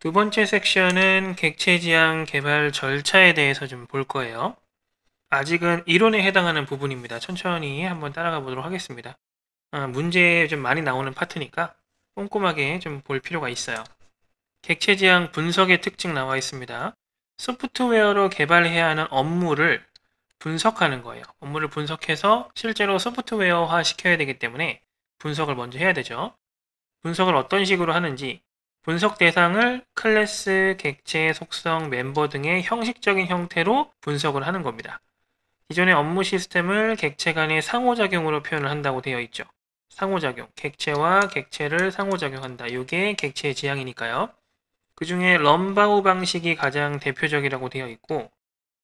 두 번째 섹션은 객체 지향 개발 절차에 대해서 좀 볼 거예요. 아직은 이론에 해당하는 부분입니다. 천천히 한번 따라가 보도록 하겠습니다. 아, 문제 에좀 많이 나오는 파트니까 꼼꼼하게 좀 볼 필요가 있어요. 객체 지향 분석의 특징 나와 있습니다. 소프트웨어로 개발해야 하는 업무를 분석하는 거예요. 업무를 분석해서 실제로 소프트웨어화 시켜야 되기 때문에 분석을 먼저 해야 되죠. 분석을 어떤 식으로 하는지 분석 대상을 클래스, 객체, 속성, 멤버 등의 형식적인 형태로 분석을 하는 겁니다. 기존의 업무 시스템을 객체 간의 상호작용으로 표현을 한다고 되어 있죠. 상호작용, 객체와 객체를 상호작용한다. 이게 객체의 지향이니까요. 그 중에 럼바우 방식이 가장 대표적이라고 되어 있고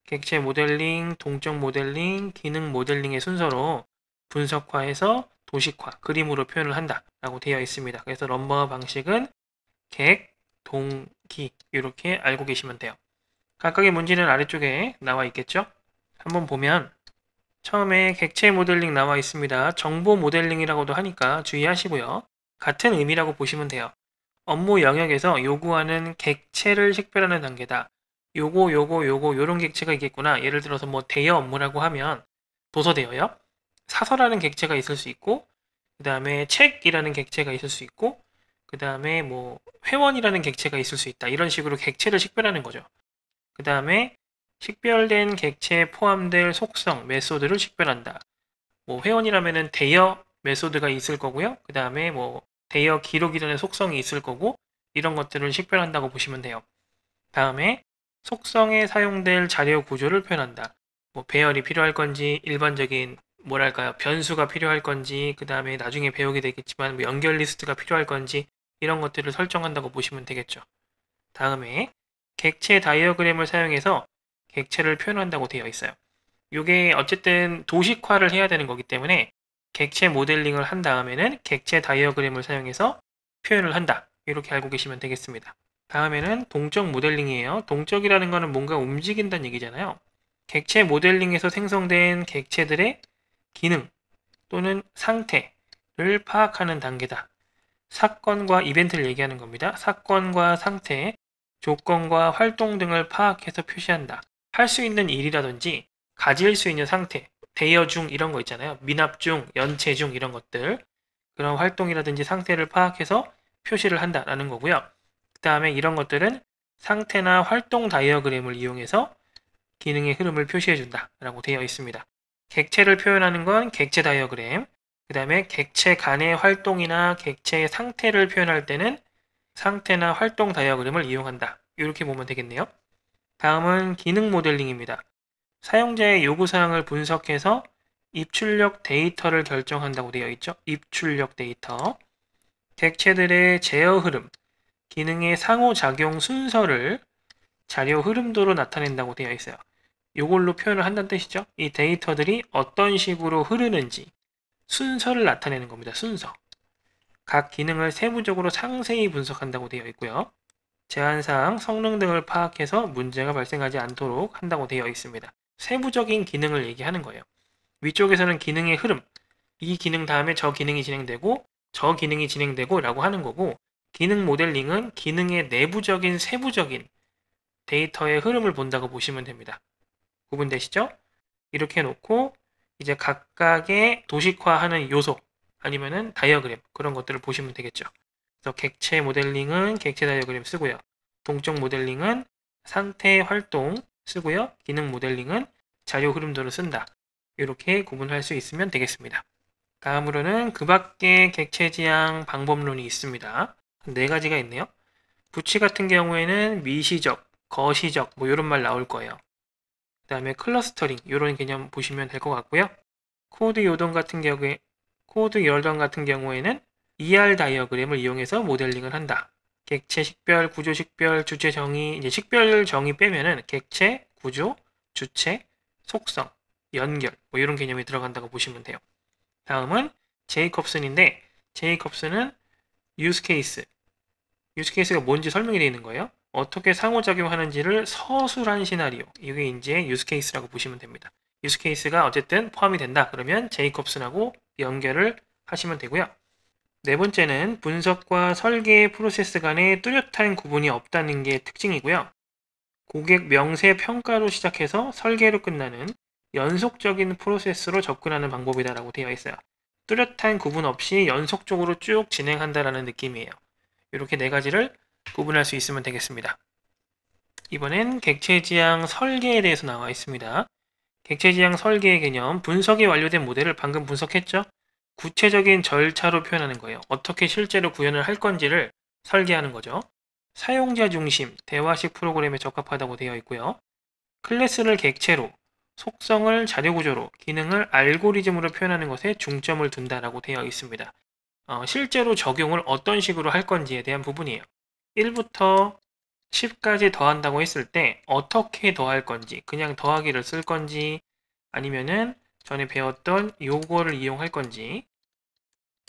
객체 모델링, 동적 모델링, 기능 모델링의 순서로 분석화해서 도식화, 그림으로 표현을 한다라고 되어 있습니다. 그래서 럼바우 방식은 객, 동, 기 이렇게 알고 계시면 돼요. 각각의 문제는 아래쪽에 나와 있겠죠? 한번 보면 처음에 객체 모델링 나와 있습니다. 정보 모델링이라고도 하니까 주의하시고요. 같은 의미라고 보시면 돼요. 업무 영역에서 요구하는 객체를 식별하는 단계다. 요거, 요거, 요거, 요런 객체가 있겠구나. 예를 들어서 뭐 대여 업무라고 하면 도서 대여요. 사서라는 객체가 있을 수 있고 그 다음에 책이라는 객체가 있을 수 있고 그 다음에 뭐 회원이라는 객체가 있을 수 있다. 이런 식으로 객체를 식별하는 거죠. 그 다음에 식별된 객체에 포함될 속성, 메소드를 식별한다. 뭐 회원이라면은 대여 메소드가 있을 거고요. 그 다음에 뭐 대여 기록이라는 속성이 있을 거고 이런 것들을 식별한다고 보시면 돼요. 다음에 속성에 사용될 자료 구조를 표현한다. 뭐 배열이 필요할 건지 일반적인 뭐랄까요 변수가 필요할 건지 그 다음에 나중에 배우게 되겠지만 뭐 연결 리스트가 필요할 건지 이런 것들을 설정한다고 보시면 되겠죠. 다음에 객체 다이어그램을 사용해서 객체를 표현한다고 되어 있어요. 이게 어쨌든 도식화를 해야 되는 거기 때문에 객체 모델링을 한 다음에는 객체 다이어그램을 사용해서 표현을 한다. 이렇게 알고 계시면 되겠습니다. 다음에는 동적 모델링이에요. 동적이라는 거는 뭔가 움직인다는 얘기잖아요. 객체 모델링에서 생성된 객체들의 기능 또는 상태를 파악하는 단계다. 사건과 이벤트를 얘기하는 겁니다. 사건과 상태, 조건과 활동 등을 파악해서 표시한다. 할 수 있는 일이라든지 가질 수 있는 상태, 대여 중 이런 거 있잖아요. 미납 중, 연체 중 이런 것들 그런 활동이라든지 상태를 파악해서 표시를 한다라는 거고요. 그 다음에 이런 것들은 상태나 활동 다이어그램을 이용해서 기능의 흐름을 표시해준다라고 되어 있습니다. 객체를 표현하는 건 객체 다이어그램, 그 다음에 객체 간의 활동이나 객체의 상태를 표현할 때는 상태나 활동 다이어그램을 이용한다. 이렇게 보면 되겠네요. 다음은 기능 모델링입니다. 사용자의 요구사항을 분석해서 입출력 데이터를 결정한다고 되어 있죠. 입출력 데이터. 객체들의 제어 흐름, 기능의 상호작용 순서를 자료 흐름도로 나타낸다고 되어 있어요. 이걸로 표현을 한다는 뜻이죠. 이 데이터들이 어떤 식으로 흐르는지 순서를 나타내는 겁니다. 순서. 각 기능을 세부적으로 상세히 분석한다고 되어 있고요. 제한사항, 성능 등을 파악해서 문제가 발생하지 않도록 한다고 되어 있습니다. 세부적인 기능을 얘기하는 거예요. 위쪽에서는 기능의 흐름, 이 기능 다음에 저 기능이 진행되고 저 기능이 진행되고 라고 하는 거고 기능 모델링은 기능의 내부적인 세부적인 데이터의 흐름을 본다고 보시면 됩니다. 구분되시죠? 이렇게 놓고 이제 각각의 도식화하는 요소 아니면은 다이어그램 그런 것들을 보시면 되겠죠. 그래서 객체 모델링은 객체 다이어그램 쓰고요. 동적 모델링은 상태 활동 쓰고요. 기능 모델링은 자료 흐름도를 쓴다. 이렇게 구분할 수 있으면 되겠습니다. 다음으로는 그 밖의 객체 지향 방법론이 있습니다. 네 가지가 있네요. 부치 같은 경우에는 미시적, 거시적 뭐 이런 말 나올 거예요. 그 다음에 클러스터링 이런 개념 보시면 될 것 같고요. 코드 요동 같은 경우에 코드 열던 같은 경우에는 ER 다이어그램을 이용해서 모델링을 한다. 객체 식별, 구조 식별, 주체 정의, 이제 식별 정의 빼면은 객체, 구조, 주체, 속성, 연결 뭐 이런 개념이 들어간다고 보시면 돼요. 다음은 제이콥슨인데 제이콥슨은 유스케이스, 유스케이스가 뭔지 설명이 되어 있는 거예요. 어떻게 상호작용하는지를 서술한 시나리오. 이게 이제 유스케이스라고 보시면 됩니다. 유스케이스가 어쨌든 포함이 된다. 그러면 제이콥슨하고 연결을 하시면 되고요. 네 번째는 분석과 설계 프로세스 간에 뚜렷한 구분이 없다는 게 특징이고요. 고객 명세 평가로 시작해서 설계로 끝나는 연속적인 프로세스로 접근하는 방법이다라고 되어 있어요. 뚜렷한 구분 없이 연속적으로 쭉 진행한다라는 느낌이에요. 이렇게 네 가지를 구분할 수 있으면 되겠습니다. 이번엔 객체지향 설계에 대해서 나와 있습니다. 객체지향 설계의 개념, 분석이 완료된 모델을 방금 분석했죠? 구체적인 절차로 표현하는 거예요. 어떻게 실제로 구현을 할 건지를 설계하는 거죠. 사용자 중심, 대화식 프로그램에 적합하다고 되어 있고요. 클래스를 객체로, 속성을 자료구조로, 기능을 알고리즘으로 표현하는 것에 중점을 둔다라고 되어 있습니다. 어, 실제로 적용을 어떤 식으로 할 건지에 대한 부분이에요. 1부터 10까지 더한다고 했을 때 어떻게 더할 건지 그냥 더하기를 쓸 건지 아니면은 전에 배웠던 요거를 이용할 건지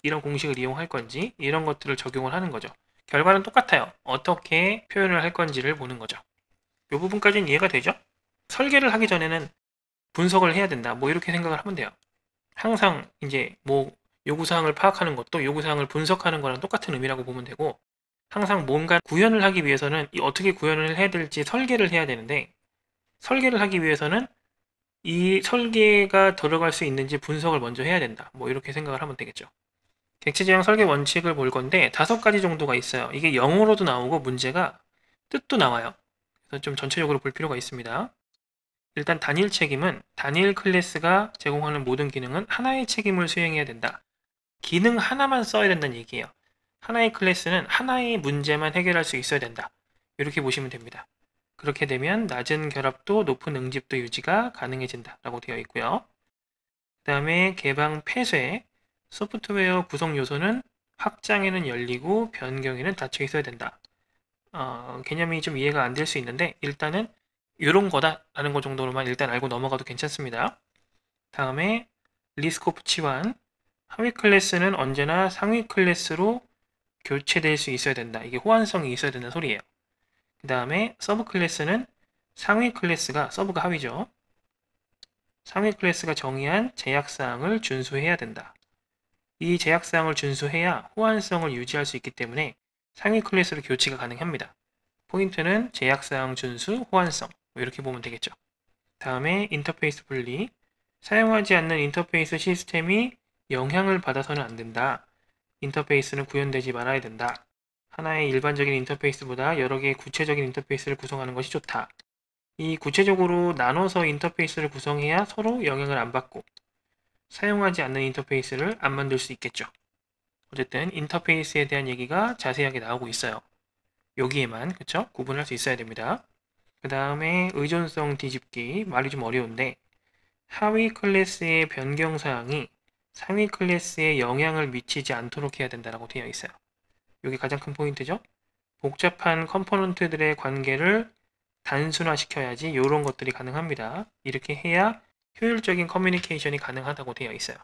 이런 공식을 이용할 건지 이런 것들을 적용을 하는 거죠. 결과는 똑같아요. 어떻게 표현을 할 건지를 보는 거죠. 이 부분까지는 이해가 되죠? 설계를 하기 전에는 분석을 해야 된다. 뭐 이렇게 생각을 하면 돼요. 항상 이제 뭐 요구사항을 파악하는 것도 요구사항을 분석하는 거랑 똑같은 의미라고 보면 되고 항상 뭔가 구현을 하기 위해서는 어떻게 구현을 해야 될지 설계를 해야 되는데 설계를 하기 위해서는 이 설계가 들어갈 수 있는지 분석을 먼저 해야 된다. 뭐 이렇게 생각을 하면 되겠죠. 객체지향 설계 원칙을 볼 건데 다섯 가지 정도가 있어요. 이게 영어로도 나오고 문제가 뜻도 나와요. 그래서 좀 전체적으로 볼 필요가 있습니다. 일단 단일 책임은 단일 클래스가 제공하는 모든 기능은 하나의 책임을 수행해야 된다. 기능 하나만 써야 된다는 얘기예요. 하나의 클래스는 하나의 문제만 해결할 수 있어야 된다. 이렇게 보시면 됩니다. 그렇게 되면 낮은 결합도 높은 응집도 유지가 가능해진다 라고 되어 있고요. 그 다음에 개방 폐쇄, 소프트웨어 구성 요소는 확장에는 열리고 변경에는 닫혀 있어야 된다. 어, 개념이 좀 이해가 안 될 수 있는데 일단은 이런 거다라는 것 정도로만 일단 알고 넘어가도 괜찮습니다. 다음에 리스코프 치환, 하위 클래스는 언제나 상위 클래스로 교체될 수 있어야 된다. 이게 호환성이 있어야 된다는 소리예요. 그 다음에 서브 클래스는 상위 클래스가, 서브가 하위죠. 상위 클래스가 정의한 제약사항을 준수해야 된다. 이 제약사항을 준수해야 호환성을 유지할 수 있기 때문에 상위 클래스로 교체가 가능합니다. 포인트는 제약사항 준수, 호환성 뭐 이렇게 보면 되겠죠. 다음에 인터페이스 분리 사용하지 않는 인터페이스 시스템이 영향을 받아서는 안 된다. 인터페이스는 구현되지 말아야 된다. 하나의 일반적인 인터페이스보다 여러 개의 구체적인 인터페이스를 구성하는 것이 좋다. 이 구체적으로 나눠서 인터페이스를 구성해야 서로 영향을 안 받고 사용하지 않는 인터페이스를 안 만들 수 있겠죠. 어쨌든 인터페이스에 대한 얘기가 자세하게 나오고 있어요. 여기에만 그쵸? 구분할 수 있어야 됩니다. 그 다음에 의존성 뒤집기 말이 좀 어려운데 하위 클래스의 변경사항이 상위 클래스에 영향을 미치지 않도록 해야 된다라고 되어 있어요. 여기 가장 큰 포인트죠. 복잡한 컴포넌트들의 관계를 단순화시켜야지 이런 것들이 가능합니다. 이렇게 해야 효율적인 커뮤니케이션이 가능하다고 되어 있어요.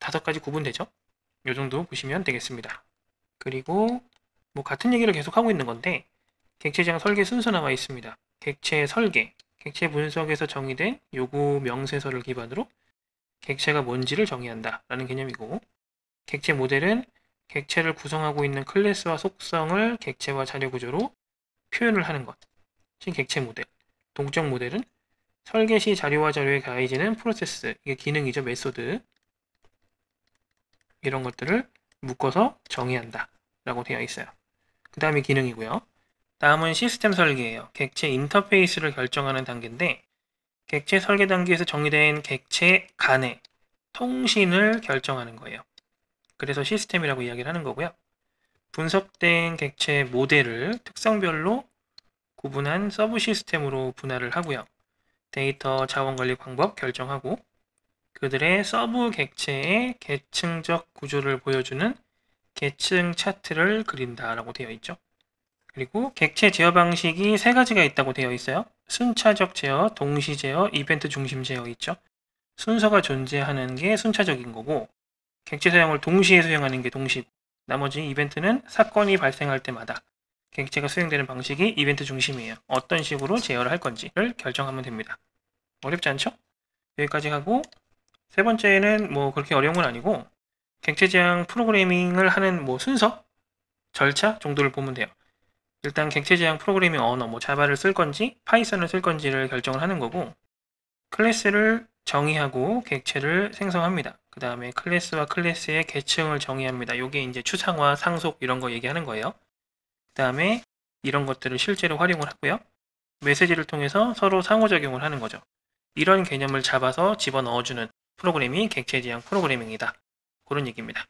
다섯 가지 구분되죠? 이 정도 보시면 되겠습니다. 그리고 뭐 같은 얘기를 계속하고 있는 건데 객체장 설계 순서 나와 있습니다. 객체 설계, 객체 분석에서 정의된 요구 명세서를 기반으로 객체가 뭔지를 정의한다 라는 개념이고 객체 모델은 객체를 구성하고 있는 클래스와 속성을 객체와 자료 구조로 표현을 하는 것이 객체 모델 동적 모델은 설계 시 자료와 자료에 가해지는 프로세스 이게 기능이죠 메소드 이런 것들을 묶어서 정의한다 라고 되어 있어요 그 다음이 기능이고요 다음은 시스템 설계예요 객체 인터페이스를 결정하는 단계인데 객체 설계 단계에서 정의된 객체 간의 통신을 결정하는 거예요. 그래서 시스템이라고 이야기를 하는 거고요. 분석된 객체 모델을 특성별로 구분한 서브 시스템으로 분할을 하고요. 데이터 자원 관리 방법 결정하고 그들의 서브 객체의 계층적 구조를 보여주는 계층 차트를 그린다라고 되어 있죠. 그리고 객체 제어 방식이 세 가지가 있다고 되어 있어요. 순차적 제어, 동시 제어, 이벤트 중심 제어 있죠. 순서가 존재하는 게 순차적인 거고 객체 사용을 동시에 수행하는 게동시 나머지 이벤트는 사건이 발생할 때마다 객체가 수행되는 방식이 이벤트 중심이에요. 어떤 식으로 제어를 할 건지를 결정하면 됩니다. 어렵지 않죠? 여기까지 하고 세 번째는 뭐 그렇게 어려운 건 아니고 객체 제어 프로그래밍을 하는 뭐 순서, 절차 정도를 보면 돼요. 일단 객체 지향 프로그래밍 언어, 뭐 자바를 쓸 건지 파이썬을 쓸 건지를 결정을 하는 거고 클래스를 정의하고 객체를 생성합니다. 그 다음에 클래스와 클래스의 계층을 정의합니다. 이게 이제 추상화, 상속 이런 거 얘기하는 거예요. 그 다음에 이런 것들을 실제로 활용을 하고요. 메시지를 통해서 서로 상호작용을 하는 거죠. 이런 개념을 잡아서 집어넣어주는 프로그램이 객체지향 프로그래밍이다. 그런 얘기입니다.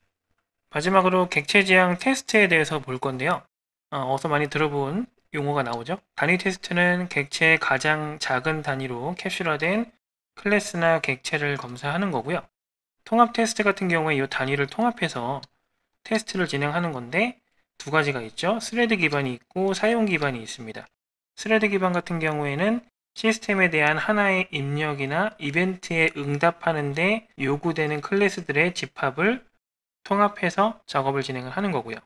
마지막으로 객체지향 테스트에 대해서 볼 건데요. 어, 서 많이 들어본 용어가 나오죠. 단위 테스트는 객체의 가장 작은 단위로 캡슐화된 클래스나 객체를 검사하는 거고요. 통합 테스트 같은 경우에 이 단위를 통합해서 테스트를 진행하는 건데 두 가지가 있죠. 스레드 기반이 있고 사용 기반이 있습니다. 스레드 기반 같은 경우에는 시스템에 대한 하나의 입력이나 이벤트에 응답하는데 요구되는 클래스들의 집합을 통합해서 작업을 진행을 하는 거고요.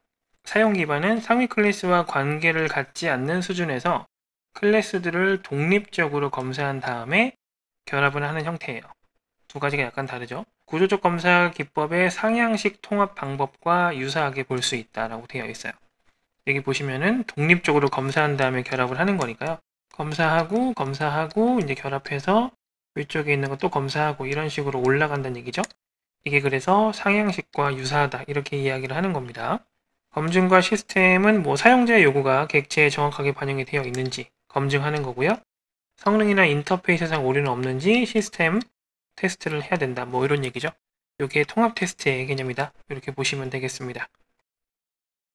사용 기반은 상위 클래스와 관계를 갖지 않는 수준에서 클래스들을 독립적으로 검사한 다음에 결합을 하는 형태예요. 두 가지가 약간 다르죠. 구조적 검사 기법의 상향식 통합 방법과 유사하게 볼 수 있다라고 되어 있어요. 여기 보시면은 독립적으로 검사한 다음에 결합을 하는 거니까요. 검사하고 검사하고 이제 결합해서 위쪽에 있는 것도 검사하고 이런 식으로 올라간다는 얘기죠. 이게 그래서 상향식과 유사하다 이렇게 이야기를 하는 겁니다. 검증과 시스템은 뭐 사용자의 요구가 객체에 정확하게 반영이 되어 있는지 검증하는 거고요. 성능이나 인터페이스상 오류는 없는지 시스템 테스트를 해야 된다. 뭐 이런 얘기죠. 이게 통합 테스트의 개념이다. 이렇게 보시면 되겠습니다.